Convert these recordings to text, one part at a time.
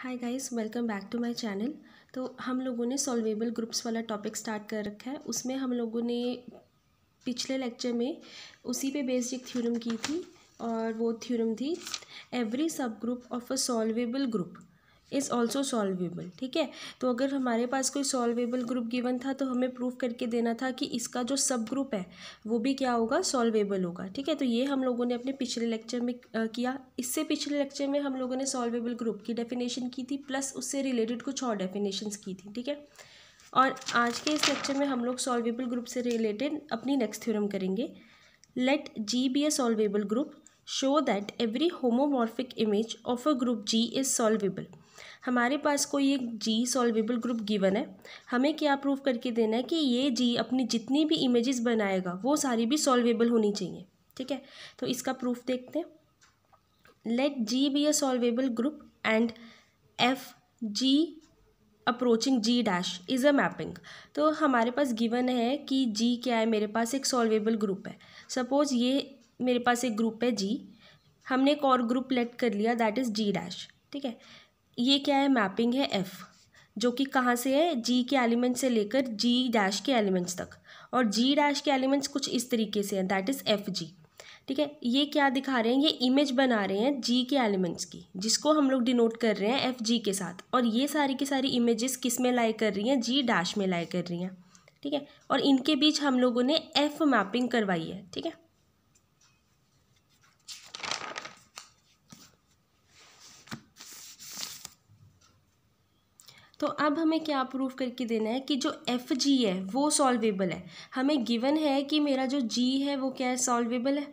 hi guys welcome back to my channel तो हम लोगों ने सॉल्वेबल ग्रुप्स वाला टॉपिक स्टार्ट कर रखा है उसमें हम लोगों ने पिछले लेक्चर में उसी पे बेस्ड एक थ्योरम की थी और वो थ्योरम थी every sub group of a solvable group is also solvable ठीक है तो अगर हमारे पास कोई सॉल्वेबल ग्रुप गिवन था तो हमें प्रूव करके देना था कि इसका जो सब ग्रुप है वो भी क्या होगा सॉल्वेबल होगा ठीक है तो ये हम लोगों ने अपने पिछले लेक्चर में किया इससे पिछले लेक्चर में हम लोगों ने सॉल्वेबल ग्रुप की डेफिनेशन की थी प्लस उससे रिलेटेड कुछ और डेफिनेशन की थी ठीक है और आज के इस लेक्चर में हम लोग सॉल्वेबल ग्रुप से रिलेटेड अपनी नेक्स्ट थ्योरम करेंगे let G be a solvable group show that every homomorphic image of a group G is solvable हमारे पास कोई एक जी सॉल्वेबल ग्रुप गिवन है हमें क्या प्रूव करके देना है कि ये जी अपनी जितनी भी इमेजेस बनाएगा वो सारी भी सॉल्वेबल होनी चाहिए ठीक है तो इसका प्रूफ देखते हैं let G be a solvable group and F G approaching G dash is a mapping तो हमारे पास गिवन है कि जी क्या है मेरे पास एक सॉल्वेबल ग्रुप है सपोज़ ये मेरे पास एक ग्रुप है जी हमने एक और ग्रुप लेट कर लिया दैट इज़ जी डैश ठीक है ये क्या है मैपिंग है एफ़ जो कि कहाँ से है जी के एलिमेंट से लेकर जी डैश के एलिमेंट्स तक और जी डैश के एलिमेंट्स कुछ इस तरीके से हैं दैट इज़ एफ जी ठीक है ये क्या दिखा रहे हैं ये इमेज बना रहे हैं जी के एलिमेंट्स की जिसको हम लोग डिनोट कर रहे हैं एफ जी के साथ और ये सारी की सारी इमेजेस किस में लाई कर रही हैं जी डैश में लाई कर रही हैं ठीक है और इनके बीच हम लोगों ने एफ मैपिंग करवाई है ठीक है तो अब हमें क्या प्रूव करके देना है कि जो एफ जी है वो सॉल्वेबल है हमें गिवन है कि मेरा जो जी है वो क्या है सॉल्वेबल है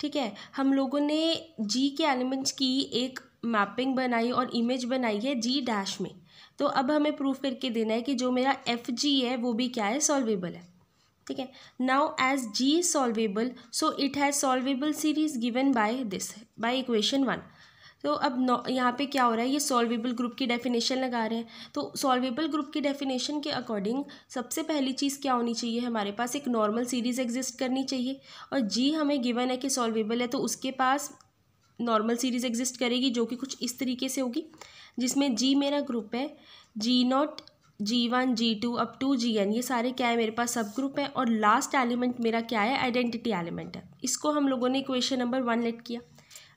ठीक है हम लोगों ने जी के एलिमेंट्स की एक मैपिंग बनाई और इमेज बनाई है जी डैश में तो अब हमें प्रूव करके देना है कि जो मेरा एफ जी है वो भी क्या है सॉल्वेबल है ठीक है now as G solvable so it has solvable series given by this by equation one तो अब यहाँ पे क्या हो रहा है ये सॉल्वेबल ग्रुप की डेफिनेशन लगा रहे हैं तो सॉल्वेबल ग्रुप की डेफिनेशन के अकॉर्डिंग सबसे पहली चीज़ क्या होनी चाहिए हमारे पास एक नॉर्मल सीरीज़ एग्जिस्ट करनी चाहिए और जी हमें गिवन है कि सॉल्वेबल है तो उसके पास नॉर्मल सीरीज़ एग्जिस्ट करेगी जो कि कुछ इस तरीके से होगी जिसमें जी मेरा ग्रुप है G not G one G two up to G N ये सारे क्या है मेरे पास सब ग्रुप है और लास्ट एलिमेंट मेरा क्या है आइडेंटिटी एलिमेंट है इसको हम लोगों ने इक्वेशन नंबर वन लेट किया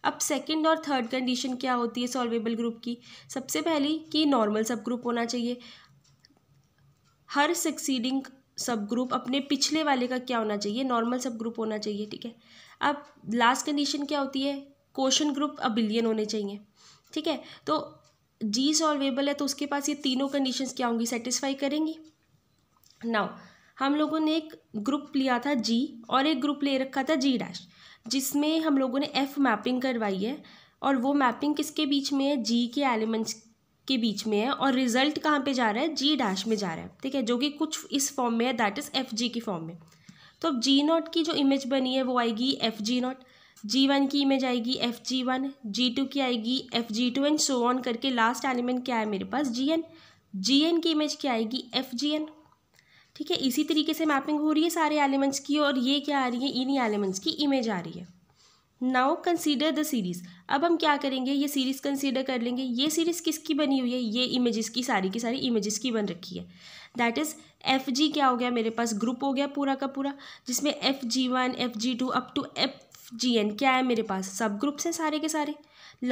अब सेकंड और थर्ड कंडीशन क्या होती है सॉल्वेबल ग्रुप की सबसे पहली कि नॉर्मल सब ग्रुप होना चाहिए हर सक्सीडिंग सब ग्रुप अपने पिछले वाले का क्या होना चाहिए नॉर्मल सब ग्रुप होना चाहिए ठीक है अब लास्ट कंडीशन क्या होती है क्वेश्चन ग्रुप अबिलियन होने चाहिए ठीक है तो जी सॉल्वेबल है तो उसके पास ये तीनों कंडीशन क्या होंगी सेटिस्फाई करेंगी नाउ हम लोगों ने एक ग्रुप लिया था जी और एक ग्रुप ले रखा था जी डैश जिसमें हम लोगों ने एफ़ मैपिंग करवाई है और वो मैपिंग किसके बीच में है जी के एलिमेंट्स के बीच में है और रिजल्ट कहाँ पे जा रहा है जी डैश में जा रहा है ठीक है जो कि कुछ इस फॉर्म में है दैट इज़ एफ जी की फॉर्म में तो अब जी नॉट की जो इमेज बनी है वो आएगी F G not G one की इमेज आएगी F G one G two की आएगी F G two and so on करके लास्ट एलिमेंट क्या है मेरे पास जी एन जी एन की इमेज क्या आएगी एफ जी एन ठीक है इसी तरीके से मैपिंग हो रही है सारे एलिमेंट्स की और ये क्या आ रही है इन्हीं एलिमेंट्स की इमेज आ रही है नाउ कंसीडर द सीरीज़ अब हम क्या करेंगे ये सीरीज़ कंसीडर कर लेंगे ये सीरीज़ किसकी बनी हुई है ये इमेजेस की सारी की सारी इमेजेस की बन रखी है दैट इज़ एफ जी क्या हो गया मेरे पास ग्रुप हो गया पूरा का पूरा जिसमें F G one F G two up to F G N क्या है मेरे पास सब ग्रुप्स हैं सारे के सारे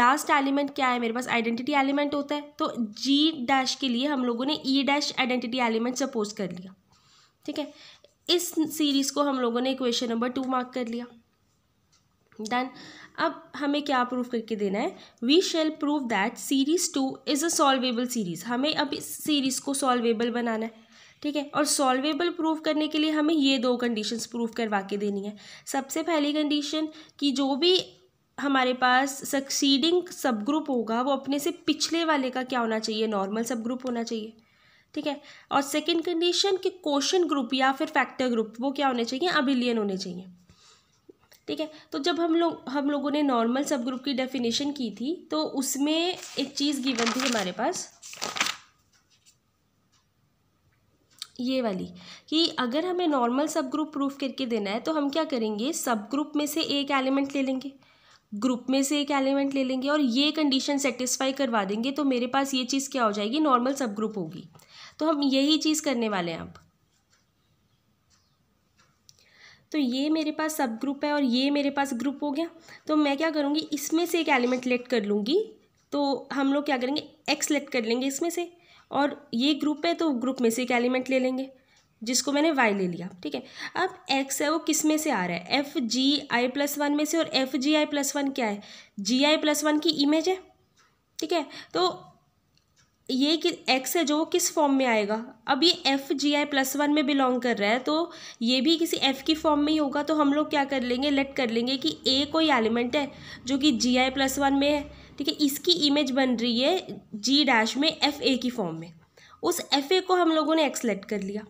लास्ट एलिमेंट क्या है मेरे पास आइडेंटिटी एलिमेंट होता है तो जी डैश के लिए हम लोगों ने e dash identity element suppose कर लिया ठीक है इस सीरीज़ को हम लोगों ने इक्वेशन नंबर टू मार्क कर लिया डन अब हमें क्या प्रूव करके देना है we shall prove that series two is a solvable series हमें अब इस सीरीज़ को सॉल्वेबल बनाना है ठीक है और सॉल्वेबल प्रूफ करने के लिए हमें ये दो कंडीशंस प्रूफ करवा के देनी है सबसे पहली कंडीशन कि जो भी हमारे पास सक्सीडिंग सब ग्रुप होगा वो अपने से पिछले वाले का क्या होना चाहिए नॉर्मल सब ग्रुप होना चाहिए ठीक है और सेकेंड कंडीशन के क्वेश्चन ग्रुप या फिर फैक्टर ग्रुप वो क्या होने चाहिए अबिलियन होने चाहिए ठीक है तो जब हम लोग हम लोगों ने नॉर्मल सब ग्रुप की डेफिनेशन की थी तो उसमें एक चीज़ गिवन थी हमारे पास ये वाली कि अगर हमें नॉर्मल सब ग्रुप प्रूफ करके देना है तो हम क्या करेंगे सब ग्रुप में से एक एलिमेंट ले लेंगे ग्रुप में से एक एलिमेंट ले लेंगे और ये कंडीशन सेटिस्फाई करवा देंगे तो मेरे पास ये चीज़ क्या हो जाएगी नॉर्मल सब ग्रुप होगी तो हम यही चीज़ करने वाले हैं अब तो ये मेरे पास सब ग्रुप है और ये मेरे पास ग्रुप हो गया तो मैं क्या करूँगी इसमें से एक एलिमेंट सेलेक्ट कर लूँगी तो हम लोग क्या करेंगे एक्स सेलेक्ट कर लेंगे इसमें से और ये ग्रुप है तो ग्रुप में से एक एलिमेंट ले लेंगे जिसको मैंने वाई ले लिया ठीक है अब एक्स है वो किस में से आ रहा है F G I plus one में से और F G I plus one क्या है जी आई प्लस वन की इमेज है ठीक है तो ये कि एक्स है जो वो किस फॉर्म में आएगा अब ये F G I plus one में बिलोंग कर रहा है तो ये भी किसी एफ की फॉर्म में ही होगा तो हम लोग क्या कर लेंगे लेट कर लेंगे कि ए कोई एलिमेंट है जो कि जी आई प्लस वन में है ठीक है इसकी इमेज बन रही है जी डैश में एफ ए की फॉर्म में उस एफ ए को हम लोगों ने एक्स लेट कर लिया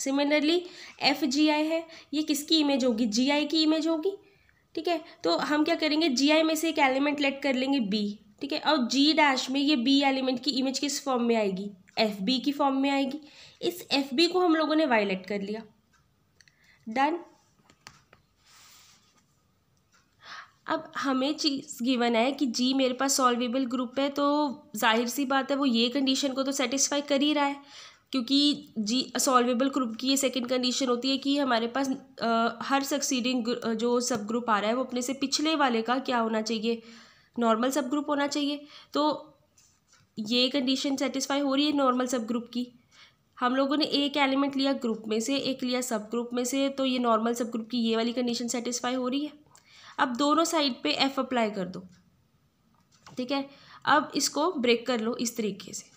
सिमिलरली एफ जी आई है ये किसकी इमेज होगी जी आई की इमेज होगी ठीक है तो हम क्या करेंगे जी आई में से एक एलिमेंट लेट कर लेंगे बी ठीक है और जी डैश में ये बी एलिमेंट की इमेज किस फॉर्म में आएगी एफ बी की फॉर्म में आएगी इस एफ बी को हम लोगों ने वायलेट कर लिया डन अब हमें चीज़ गिवन है कि जी मेरे पास सॉल्वेबल ग्रुप है तो जाहिर सी बात है वो ये कंडीशन को तो सेटिस्फाई कर ही रहा है क्योंकि जी सॉल्वेबल ग्रुप की ये सेकंड कंडीशन होती है कि हमारे पास आ, हर सक्सीडिंग जो सब ग्रुप आ रहा है वो अपने से पिछले वाले का क्या होना चाहिए नॉर्मल सब ग्रुप होना चाहिए तो ये कंडीशन सेटिस्फाई हो रही है नॉर्मल सब ग्रुप की हम लोगों ने एक एलिमेंट लिया ग्रुप में से एक लिया सब ग्रुप में से तो ये नॉर्मल सब ग्रुप की ये वाली कंडीशन सेटिस्फाई हो रही है अब दोनों साइड पे एफ अप्लाई कर दो ठीक है अब इसको ब्रेक कर लो इस तरीके से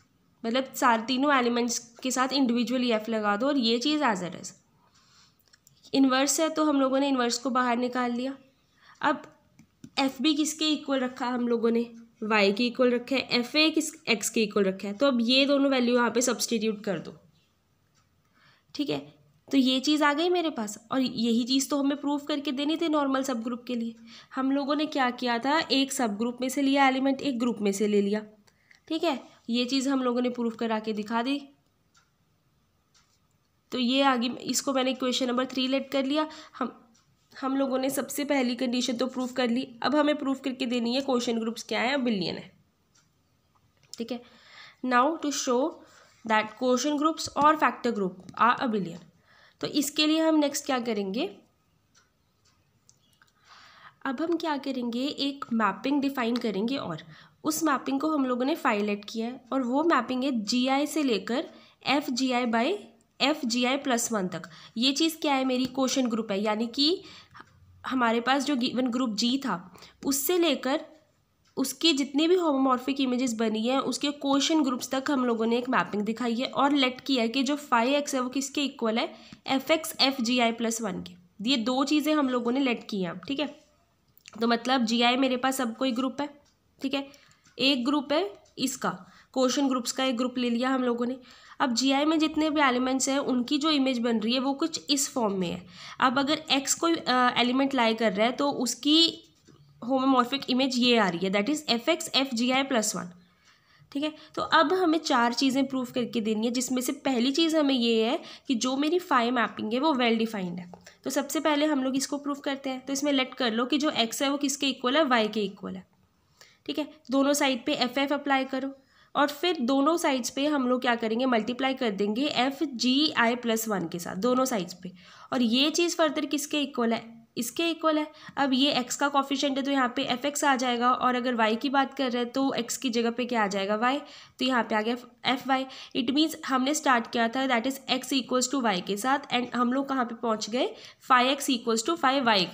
मतलब सारे तीनों एलिमेंट्स के साथ इंडिविजुअली एफ लगा दो और ये चीज़ एज एट इज इन्वर्स है तो हम लोगों ने इन्वर्स को बाहर निकाल लिया अब एफ बी किसके इक्वल रखा हम लोगों ने वाई के इक्वल रखा है एफ ए किस एक्स के इक्वल रखा है तो अब ये दोनों वैल्यू यहाँ पे सब्सटीट्यूट कर दो ठीक है तो ये चीज़ आ गई मेरे पास और यही चीज़ तो हमें प्रूव करके देनी थी नॉर्मल सब ग्रुप के लिए हम लोगों ने क्या किया था एक सब ग्रुप में से लिया एलिमेंट एक ग्रुप में से ले लिया ठीक है ये चीज़ हम लोगों ने प्रूव करा के दिखा दी तो ये आगे इसको मैंने क्वेश्चन नंबर थ्री लेट कर लिया हम हम लोगों ने सबसे पहली कंडीशन तो प्रूफ कर ली अब हमें प्रूफ करके देनी है क्वेश्चन ग्रुप्स क्या है बिलियन है ठीक है now to show that quotient groups और factor group are abelian तो इसके लिए हम नेक्स्ट क्या करेंगे अब हम क्या करेंगे एक मैपिंग डिफाइन करेंगे और उस मैपिंग को हम लोगों ने फाइलेट किया है और वो मैपिंग है आई से लेकर F G I by F G I plus one तक ये चीज़ क्या है मेरी क्वेश्चन ग्रुप है यानी कि हमारे पास जो गिवन ग्रुप जी था उससे लेकर उसकी जितनी भी होमोमॉर्फिक इमेजेस बनी है उसके क्वेश्चन ग्रुप्स तक हम लोगों ने एक मैपिंग दिखाई है और लेट किया है कि जो फाइव एक्स है वो किसके इक्वल है F X F G I plus one के ये दो चीज़ें हम लोगों ने लेट की हैं ठीक है तो मतलब जी आई मेरे पास अब कोई ग्रुप है ठीक है एक ग्रुप है इसका क्वेश्चन ग्रुप्स का एक ग्रुप ले लिया हम लोगों ने अब जी में जितने भी एलिमेंट्स हैं उनकी जो इमेज बन रही है वो कुछ इस फॉर्म में है अब अगर एक्स कोई एलिमेंट लाई कर रहा है तो उसकी होमोमॉर्फिक इमेज ये आ रही है that is F X F G I plus one ठीक है तो अब हमें चार चीज़ें प्रूव करके देनी है जिसमें से पहली चीज़ हमें ये है कि जो मेरी फाइव मैपिंग है वो वेल डिफाइंड है तो सबसे पहले हम लोग इसको प्रूव करते हैं तो इसमें लेट कर लो कि जो एक्स है वो किसके इक्वल है वाई के इक्वल है ठीक है दोनों साइड पे एफ एफ अप्लाई करो और फिर दोनों साइड्स पे हम लोग क्या करेंगे मल्टीप्लाई कर देंगे F G I plus one के साथ दोनों साइड्स पे और ये चीज़ फर्दर किसके इक्वल है इसके इक्वल है अब ये एक्स का कॉफिशेंट है तो यहाँ पे एफ एक्स आ जाएगा और अगर वाई की बात कर रहे हैं तो एक्स की जगह पे क्या आ जाएगा वाई तो यहाँ पे आ गया एफ वाई इट मीन्स हमने स्टार्ट किया था that is X equals to Y के साथ एंड हम लोग कहाँ पे पहुँच गए five X equals to five Y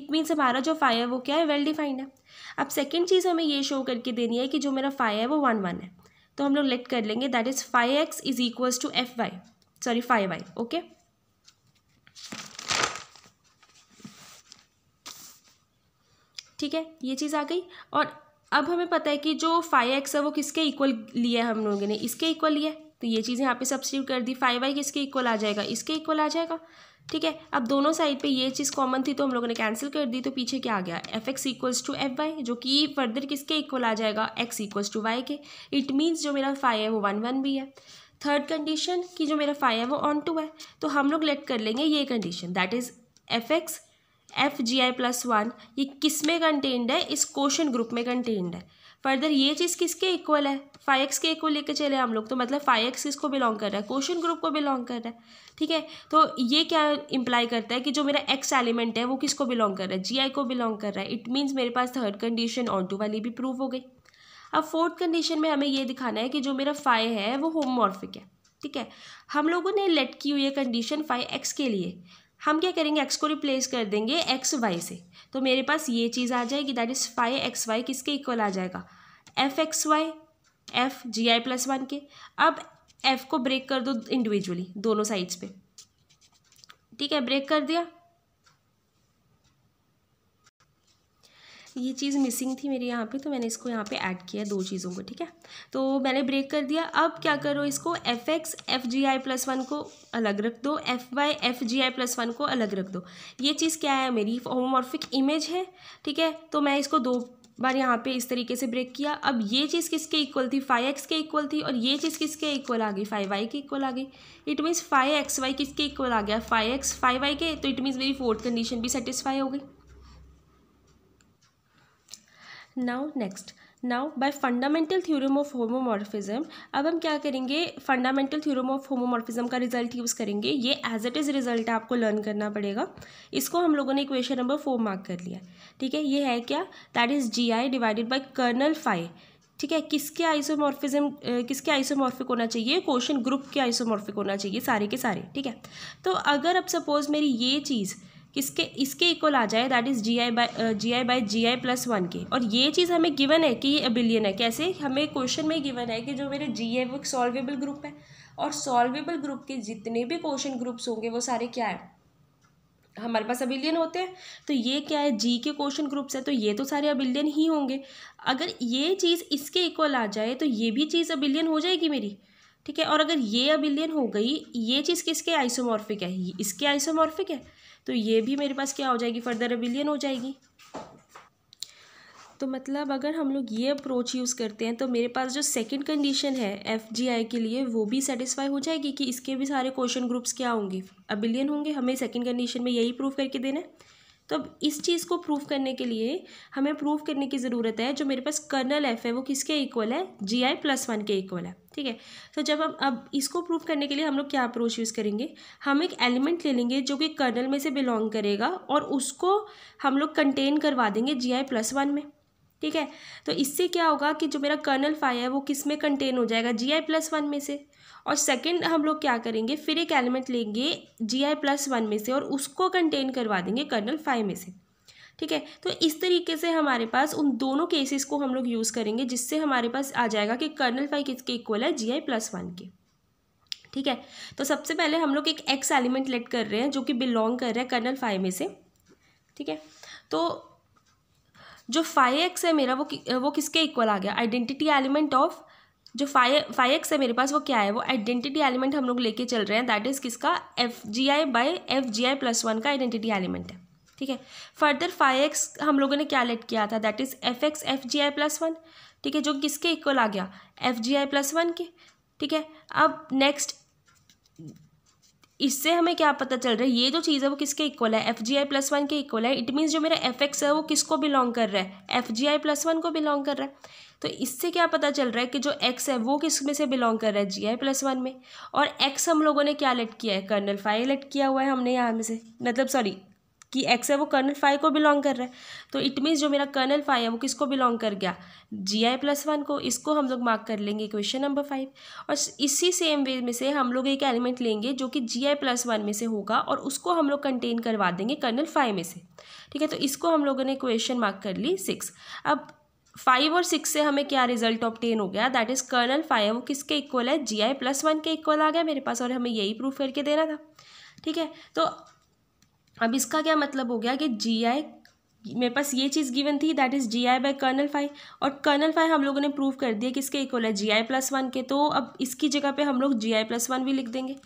it means हमारा जो फाइव है वो क्या है वेल well डिफाइंड है अब सेकेंड चीज़ हमें ये शो करके देनी है कि जो मेरा फाइव है वो वन वन है तो हम लोग लेट कर लेंगे that is five X is equal to F Y sorry five Y okay ठीक है ये चीज़ आ गई और अब हमें पता है कि जो फाइव एक्स है वो किसके इक्वल लिया है हम लोगों ने इसके इक्वल लिया तो ये चीज़ यहाँ पे सब्सिट्यूट कर दी फाइव वाई किसके इक्वल आ जाएगा इसके इक्वल आ जाएगा ठीक है अब दोनों साइड पे ये चीज़ कॉमन थी तो हम लोगों ने कैंसिल कर दी तो पीछे क्या आ गया F X equals to F Y जो कि फर्दर किसके इक्वल आ जाएगा एक्स इक्वल्स टू वाई के इट मीन्स जो मेरा फाइव है वो वन वन भी है थर्ड कंडीशन कि जो मेरा फाइव है वो ऑन टू है तो हम लोग लेट कर लेंगे ये condition that is F X F G I plus one ये किस में कंटेंड है इस क्वेश्चन ग्रुप में कंटेंड है फर्दर ये चीज़ किसके इक्वल है फाइव एक्स के इक्वल लेके चले हम लोग तो मतलब फाइव एक्स किसको बिलोंग कर रहा है क्वेश्चन ग्रुप को बिलोंग कर रहा है ठीक है तो ये क्या इम्प्लाई करता है कि जो मेरा एक्स एलिमेंट है वो किसको बिलोंग कर रहा है जी आई को बिलोंग कर रहा है इट मीन्स मेरे पास थर्ड कंडीशन ऑन टू वाली भी प्रूव हो गई अब फोर्थ कंडीशन में हमें ये दिखाना है कि जो मेरा फाइव है वो होमोमॉर्फिक है ठीक है हम लोगों ने लेट की हुई है कंडीशन फाइव एक्स के लिए हम क्या करेंगे एक्स को रिप्लेस कर देंगे एक्स वाई से तो मेरे पास ये चीज़ आ जाएगी that is five X Y किसके इक्वल आ जाएगा F X Y F G I plus one के अब एफ को ब्रेक कर दो इंडिविजुअली दोनों साइड्स पे ठीक है ब्रेक कर दिया ये चीज़ मिसिंग थी मेरे यहाँ पे तो मैंने इसको यहाँ पे ऐड किया दो चीज़ों को ठीक है तो मैंने ब्रेक कर दिया अब क्या करो इसको F X F G I plus one को अलग रख दो F Y F G I plus one को अलग रख दो ये चीज़ क्या है मेरी होमोमॉर्फिक इमेज है ठीक है तो मैं इसको दो बार यहाँ पे इस तरीके से ब्रेक किया अब ये चीज़ किसके इक्वल थी फाइव एक्स के इक्वल थी और ये चीज़ किसके इक्वल आ गई फाइव वाई के इक्वल आ गई it means five X Y किसके इक्वल आ गया फाइव एक्स फाइव वाई के तो इट मीन्स मेरी फोर्थ कंडीशन भी सेटिस्फाई हो गई now next now by fundamental theorem of homomorphism अब हम क्या करेंगे फंडामेंटल थ्योरम ऑफ होमोमॉर्फिज्म का रिजल्ट यूज़ करेंगे ये एज इट इज़ रिजल्ट आपको लर्न करना पड़ेगा इसको हम लोगों ने क्वेश्चन नंबर फोर मार्क कर लिया ठीक है ये है क्या that is G I divided by kernel five ठीक है किसके आइसोमॉर्फिज्म किसके आइसोमॉर्फिक होना चाहिए क्वेश्चन ग्रुप के आइसोमॉर्फिक होना चाहिए सारे के सारे ठीक है तो अगर अब सपोज़ मेरी ये चीज़ किसके इसके इक्वल आ जाए that is G I by G I by G I plus one के और ये चीज़ हमें गिवन है कि ये अबिलियन है कैसे हमें क्वेश्चन में गिवन है कि जो मेरे जी आई वो एक सॉल्वेबल ग्रुप है और सॉल्वेबल ग्रुप के जितने भी क्वेश्चन ग्रुप्स होंगे वो सारे क्या है हमारे पास अबिलियन होते हैं तो ये क्या है जी के क्वेश्चन ग्रुप्स है तो ये तो सारे अबिलियन ही होंगे अगर ये चीज़ इसके इक्वल आ जाए तो ये भी चीज़ अबिलियन हो जाएगी मेरी ठीक है और अगर ये अबिलियन हो गई ये चीज़ किसके आइसोमॉर्फिक है इसके आइसोमॉर्फिक है तो ये भी मेरे पास क्या हो जाएगी फर्दर अबिलियन हो जाएगी तो मतलब अगर हम लोग ये अप्रोच यूज़ करते हैं तो मेरे पास जो सेकंड कंडीशन है एफ जी आई के लिए वो भी सेटिस्फाई हो जाएगी कि इसके भी सारे क्वेश्चन ग्रुप्स क्या होंगे अबिलियन होंगे हमें सेकंड कंडीशन में यही प्रूव करके देना है तो अब इस चीज़ को प्रूव करने के लिए हमें प्रूव करने की ज़रूरत है जो मेरे पास कर्नल एफ है वो किसके इक्वल है जी आई प्लस वन के इक्वल है ठीक है तो जब हम अब इसको प्रूव करने के लिए हम लोग क्या अप्रोच यूज़ करेंगे हम एक एलिमेंट ले लेंगे जो कि कर्नल में से बिलोंग करेगा और उसको हम लोग कंटेन करवा देंगे जी आई प्लस वन में ठीक है तो इससे क्या होगा कि जो मेरा कर्नल फाइव है वो किस में कंटेन हो जाएगा जी आई प्लस वन में से और सेकंड हम लोग क्या करेंगे फिर एक एलिमेंट लेंगे जी आई प्लस वन में से और उसको कंटेन करवा देंगे कर्नल फाइव में से ठीक है तो इस तरीके से हमारे पास उन दोनों केसेस को हम लोग यूज़ करेंगे जिससे हमारे पास आ जाएगा कि कर्नल फाइव किसके इक्वल है जी आई प्लस वन के ठीक है तो सबसे पहले हम लोग एक एक्स एलिमेंट लेट कर रहे हैं जो कि बिलोंग कर रहा है कर्नल फाइव में से ठीक है तो जो फाइव एक्स है मेरा वो कि, वो किसके इक्वल आ गया आइडेंटिटी एलिमेंट ऑफ जो फाइव फाइव एक्स है मेरे पास वो क्या है वो आइडेंटिटी एलिमेंट हम लोग लेके चल रहे हैं दैट इज़ किसका F G I by F G I plus one का आइडेंटिटी एलिमेंट है ठीक है फर्दर फाइव एक्स हम लोगों ने क्या लेट किया था that is F X F G I plus one ठीक है जो किसके इक्वल आ गया F G I plus one के ठीक है अब नेक्स्ट इससे हमें क्या पता चल रहा है ये जो चीज़ है वो किसके इक्वल है F G I plus one के इक्वल है इट मीन्स जो मेरा एफ एक्स है वो किसको बिलोंग कर रहा है F G I plus one को बिलोंग कर रहा है तो इससे क्या पता चल रहा है कि जो एक्स है वो किस में से बिलोंग कर रहा है जी आई प्लस वन में और एक्स हम लोगों ने क्या लेट किया है कर्नल फाइव लेट किया हुआ है हमने यहाँ में से मतलब सॉरी कि एक्स है वो कर्नल फाइव को बिलोंग कर रहा है तो इट मीन्स जो मेरा कर्नल फाइव है वो किसको बिलोंग कर गया जी आई प्लस वन को इसको हम लोग मार्क कर लेंगे क्वेश्चन नंबर फाइव और इसी सेम वे में से हम लोग एक एलिमेंट लेंगे जो कि जी आई प्लस वन में से होगा और उसको हम लोग कंटेन करवा देंगे कर्नल फाइव में से ठीक है तो इसको हम लोगों ने क्वेश्चन मार्क कर ली सिक्स अब फाइव और सिक्स से हमें क्या रिजल्ट ऑप्टेन हो गया दैट इज़ कर्नल फाइव वो किसके इक्वल है जी आई प्लस वन के इक्वल आ गया मेरे पास और हमें यही प्रूफ करके देना था ठीक है तो अब इसका क्या मतलब हो गया कि जी आई मेरे पास ये चीज़ गिवन थी that is G I by kernel five और कर्नल फाइव हम लोगों ने प्रूव कर दिया कि इसके इक्वल है जी आई प्लस वन के तो अब इसकी जगह पे हम लोग जी आई प्लस वन भी लिख देंगे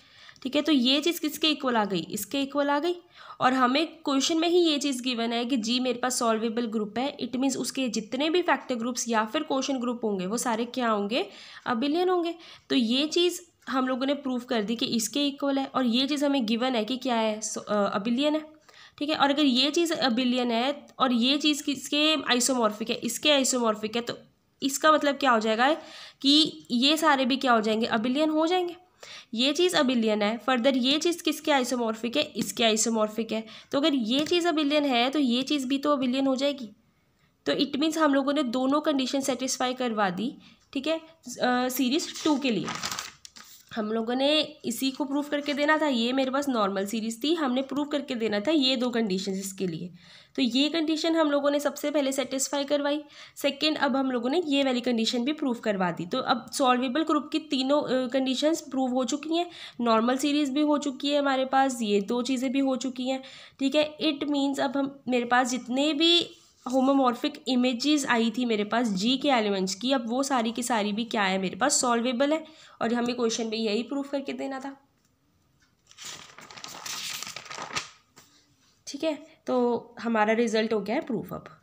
ठीक है तो ये चीज़ किसके इक्वल आ गई इसके इक्वल आ गई और हमें क्वेश्चन में ही ये चीज़ गिवन है कि जी मेरे पास सॉल्वेबल ग्रुप है इट मीन्स उसके जितने भी फैक्टर ग्रुप्स या फिर क्वेश्चन ग्रुप होंगे वो सारे क्या होंगे अबिलियन होंगे तो ये चीज़ हम लोगों ने प्रूव कर दी कि इसके इक्वल है और ये चीज़ हमें गिवन है कि क्या है अबिलियन uh, है ठीक है और अगर ये चीज़ अबिलियन है और ये चीज़ किसके आइसोमॉर्फिक है इसके आइसोमॉर्फिक है तो इसका मतलब क्या हो जाएगा कि ये सारे भी क्या हो जाएंगे अबिलियन हो जाएंगे ये चीज़ अबिलियन है फर्दर ये चीज़ किसके आइसोमॉर्फिक है इसके आइसोमॉर्फिक है तो अगर ये चीज़ अबिलियन है तो ये चीज़ भी तो अबिलियन हो जाएगी तो इट मीन्स हम लोगों ने दोनों कंडीशन सेटिस्फाई करवा दी ठीक है सीरीज़ uh, टू के लिए हम लोगों ने इसी को प्रूफ करके देना था ये मेरे पास नॉर्मल सीरीज़ थी हमने प्रूफ करके देना था ये दो कंडीशन इसके लिए तो ये कंडीशन हम लोगों ने सबसे पहले सेटिस्फाई करवाई सेकंड अब हम लोगों ने ये वाली कंडीशन भी प्रूफ करवा दी तो अब सॉल्वेबल ग्रुप की तीनों कंडीशंस प्रूव हो चुकी हैं नॉर्मल सीरीज़ भी हो चुकी है हमारे पास ये दो चीज़ें भी हो चुकी हैं ठीक है इट मीन्स अब हम मेरे पास जितने भी होमोमॉर्फिक इमेजेस आई थी मेरे पास जी के एलिमेंट्स की अब वो सारी की सारी भी क्या है मेरे पास सॉल्वेबल है और हमें क्वेश्चन में यही प्रूफ करके देना था ठीक है तो हमारा रिजल्ट हो गया है प्रूफ अब